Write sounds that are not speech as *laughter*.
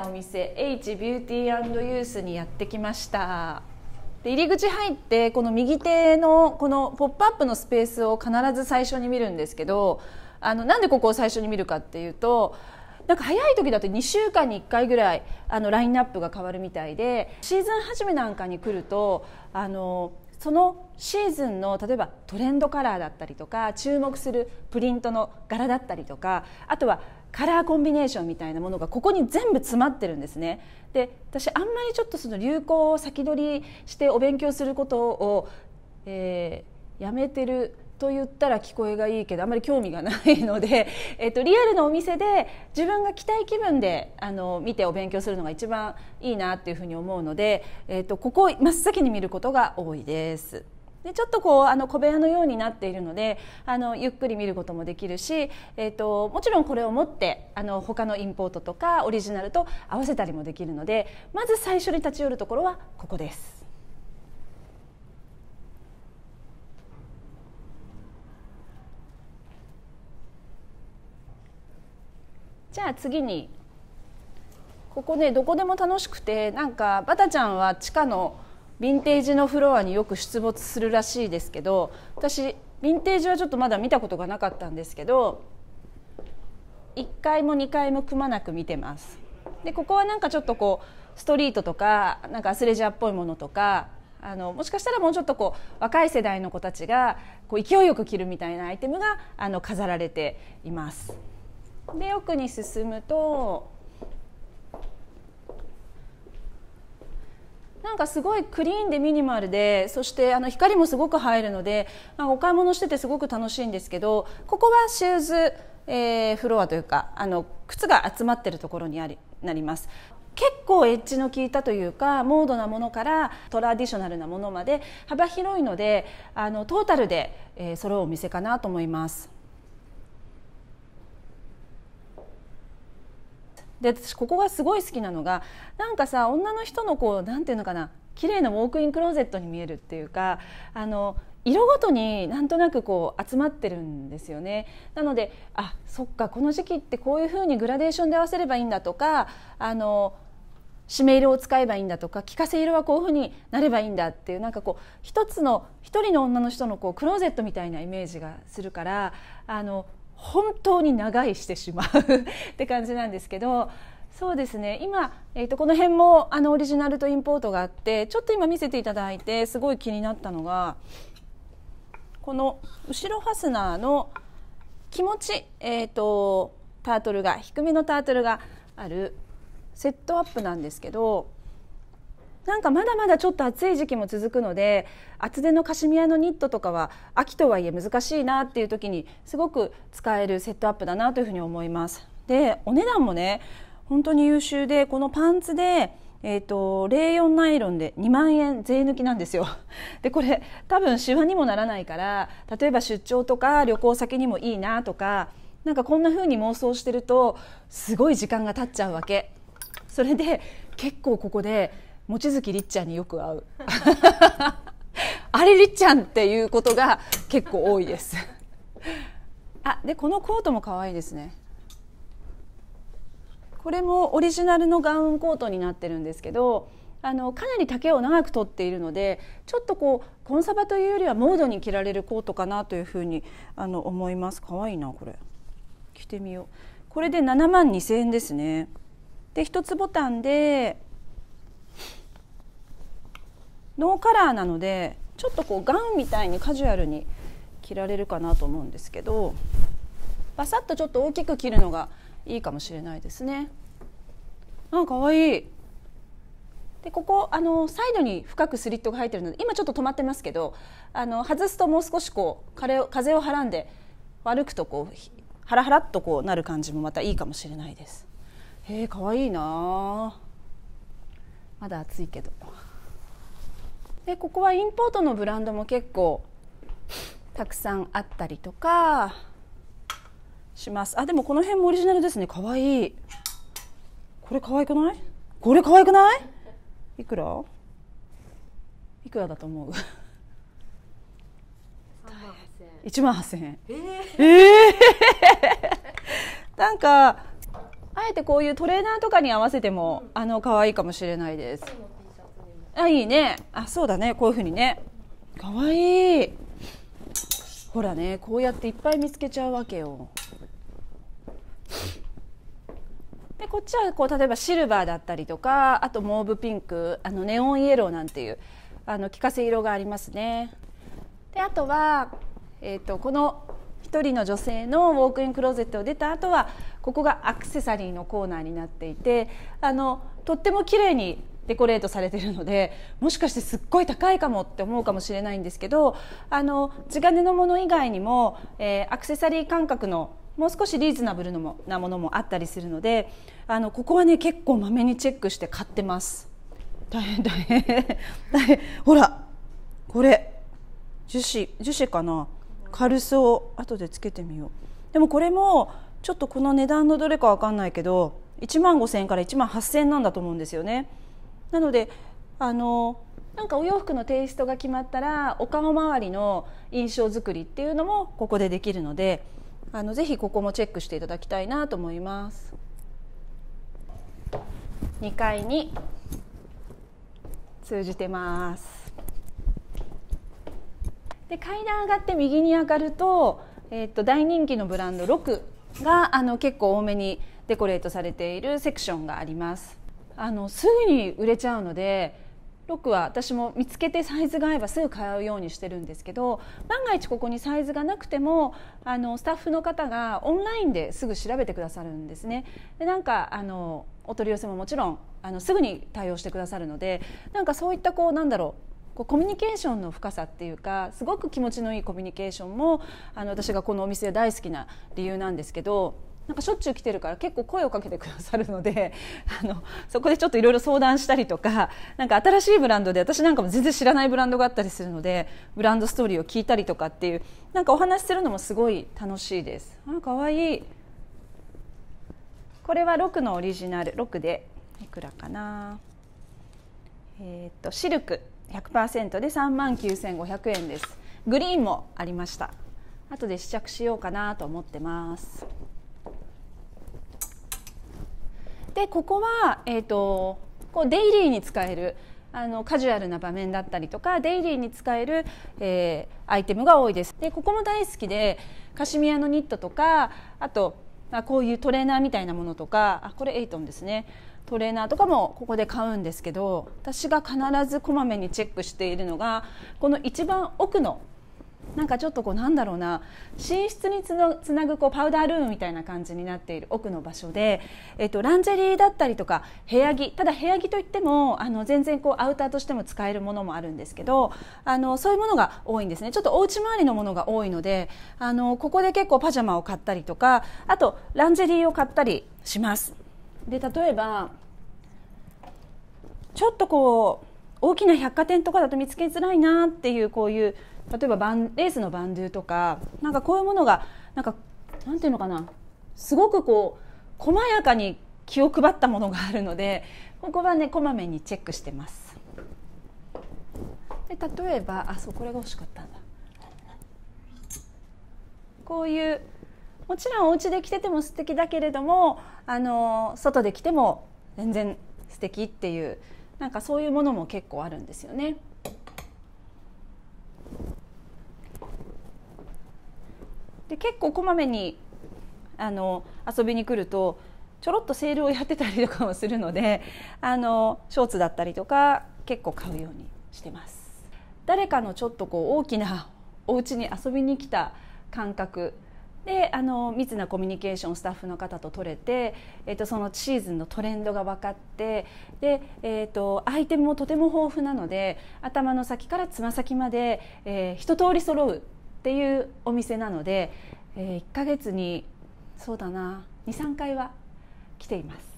なお店 H ビューティーユースにやってきましたで入り口入ってこの右手のこの「ポップアップのスペースを必ず最初に見るんですけどあのなんでここを最初に見るかっていうとなんか早い時だと2週間に1回ぐらいあのラインナップが変わるみたいでシーズン初めなんかに来るとあのそのシーズンの例えばトレンドカラーだったりとか注目するプリントの柄だったりとかあとはカラーコンビネーションみたいなものがここに全部詰まってるんですね。で私あんまりちょっとその流行を先取りしてお勉強することを、えー、やめてると言ったら聞こえがいいけどあんまり興味がないので、*laughs* えっと、リアルのお店で自分が着たい気分であの見てお勉強するのが一番いいなっていうふうに思うので、えっと、ここを真っ先に見ることが多いです。でちょっとこうあの小部屋のようになっているのであのゆっくり見ることもできるし、えーと、ともちろんこれを持ってあの他のインポートとかオリジナルと合わせたりもできるのでまず最初に立ち寄るところはここです。じゃあ次にここねどこでも楽しくてなんかバタちゃんは地下のヴィンテージのフロアによく出没するらしいですけど私ヴィンテージはちょっとまだ見たことがなかったんですけど1階も2階もくまなく見てますでここはなんかちょっとこうストリートとかなんかアスレジャーっぽいものとかあのもしかしたらもうちょっとこう若い世代の子たちがこう勢いよく着るみたいなアイテムがあの飾られていますで奥に進むとなんかすごいクリーンでミニマルでそしてあの光もすごく入るのでお買い物しててすごく楽しいんですけどここはシューズ、えー、フロアというかあの靴が集まってるところにありなります。結構エッジの効いたというかモードなものからトラディショナルなものまで幅広いのであのトータルで、えー、揃うお店かなと思います。で私ここがすごい好きなのがなんかさ女の人のこうなんていうのかな綺麗なウォークインクローゼットに見えるっていうかあの色ごとになんとなくこう集まってるんですよねなのであそっかこの時期ってこういうふうにグラデーションで合わせればいいんだとかあの締め色を使えばいいんだとか着かせ色はこういうふうになればいいんだっていうなんかこう一つの一人の女の人のこうクローゼットみたいなイメージがするからあの本当に長いしてしまうって感じなんですけどそうですね今、えーと、この辺もあのオリジナルとインポートがあってちょっと今見せていただいてすごい気になったのがこの後ろファスナーの気持ち、えーとタートルが低めのタートルがあるセットアップなんですけどなんかまだまだちょっと暑い時期も続くので厚手のカシミヤのニットとかは秋とはいえ難しいなっていう時にすごく使えるセットアップだなというふうに思います。でお値段もね本当に優秀でこのパンツでえーと、と04ナイロンで2万円税抜きなんですよ *laughs* でこれ多分シワにもならないから例えば出張とか旅行先にもいいなとかなんかこんな風に妄想してるとすごい時間が経っちゃうわけそれで結構ここで望月りっちゃんによく会う *laughs* あれりっちゃんっていうことが結構多いです *laughs* あでこのコートも可愛いですねこれもオリジナルのガウンコートになってるんですけどあのかなり丈を長くとっているのでちょっとこうコンサバというよりはモードに着られるコートかなというふうにあの思います可愛いなこれ着てみようこれで7万2000円ですねで1つボタンでノーカラーなのでちょっとこうガンみたいにカジュアルに着られるかなと思うんですけどバサッとちょっと大きく着るのがいいかもしれないですねあかわいいでここあのサイドに深くスリットが入ってるので今ちょっと止まってますけどあの外すともう少しこう風を風をはらんで歩くとこうハラハラっとこうなる感じもまたいいかもしれないですへえかわいいなまだ暑いけど。でここはインポートのブランドも結構たくさんあったりとかしますあでもこの辺もオリジナルですねかわいいこれかわいくないこれかわいくないいくらいくらだと思う1万8000円えー、えー、*laughs* なんかあえてこういうトレーナーとかに合わせても、うん、あの可愛いかもしれないです。あいいねあそうだねこういうふうにねかわいいほらねこうやっていっぱい見つけちゃうわけよでこっちはこう例えばシルバーだったりとかあとモーブピンクあのネオンイエローなんていうあの効かせ色がありますねであとは、えーと、この1人の女性のウォークインクローゼットを出た後はここがアクセサリーのコーナーになっていてあのとっても綺麗にデコレートされてるのでもしかしてすっごい高いかもって思うかもしれないんですけどあの地金のもの以外にも、えー、アクセサリー感覚のもう少しリーズナブルのもなものもあったりするのであのここはね結構まめにチェックして買ってます。大変大変大変ほらこれ樹脂樹脂かな軽そう後でつけてみようでもこれもちょっとこの値段のどれかわかんないけど1万5000円から1万8000円なんだと思うんですよね。なのであのなんかお洋服のテイストが決まったらお顔周りの印象作りっていうのもここでできるのであのぜひここもチェックしていただきたいなと思います。2階に通じてます。で階段上がって右に上がると,、えー、と大人気のブランド6があの結構多めにデコレートされているセクションがあります。あのすぐに売れちゃうのでロックは私も見つけてサイズが合えばすぐ買うようにしてるんですけど万が一ここにサイズがなくてもあのスタッフの方がオンラインですぐ調べてくださるんですね。でなんかあのお取り寄せももちろんあのすぐに対応してくださるのでなんかそういったこうなんだろうコミュニケーションの深さっていうかすごく気持ちのいいコミュニケーションもあの私がこのお店大好きな理由なんですけど。なんかしょっちゅう来てるから結構声をかけてくださるので *laughs* あのそこでちょっといろいろ相談したりとかなか新しいブランドで私なんかも全然知らないブランドがあったりするのでブランドストーリーを聞いたりとかっていうなんかお話しするのもすごい楽しいです。あかわいいこれは6のオリジナル6でいくらかなえっ、とシルク100%で3万9500円ですグリーンもありました後で試着しようかなと思ってますでここは、えーと、こうデイリーに使えるあのカジュアルな場面だったりとかデイリーに使える、えー、アイテムが多いです。でここも大好きでカシミヤのニットとかあとあこういうトレーナーみたいなものとかあこれエイトンですねトレーナーとかもここで買うんですけど私が必ずこまめにチェックしているのがこの一番奥のなんかちょっとこうなんだろうな寝室につのつなぐこうパウダールームみたいな感じになっている奥の場所で、えっと、ランジェリーだったりとか部屋着ただ部屋着といってもあの全然こうアウターとしても使えるものもあるんですけどあのそういうものが多いんですねちょっとお家周りのものが多いのであのここで結構パジャマを買ったりとかあとランジェリーを買ったりします。で例えばちょっとこう大きな百貨店とかだと見つけづらいなっていうこういう例えばバンレースのバンドゥとかなんかこういうものがなんかなんていうのかなすごくこう細やかに気を配ったものがあるのでここはねこまめにチェックしてます。で例えばあそうこれが欲しかったんだ。こういうもちろんお家で着てても素敵だけれどもあの外で着ても全然素敵っていうなんかそういうものも結構あるんですよね。で結構こまめにあの遊びに来るとちょろっとセールをやってたりとかもするのであのショーツだったりとか結構買うようにしてます。誰かのちょっとこう大きなお家に遊びに来た感覚であの密なコミュニケーションスタッフの方と取れて、えーと、そのシーズンのトレンドが分かってで、えーと、とアイテムもとても豊富なので頭の先からつま先まで、えー、一通り揃うっていうお店なので、えー、1ヶ月にそうだな23回は来ています。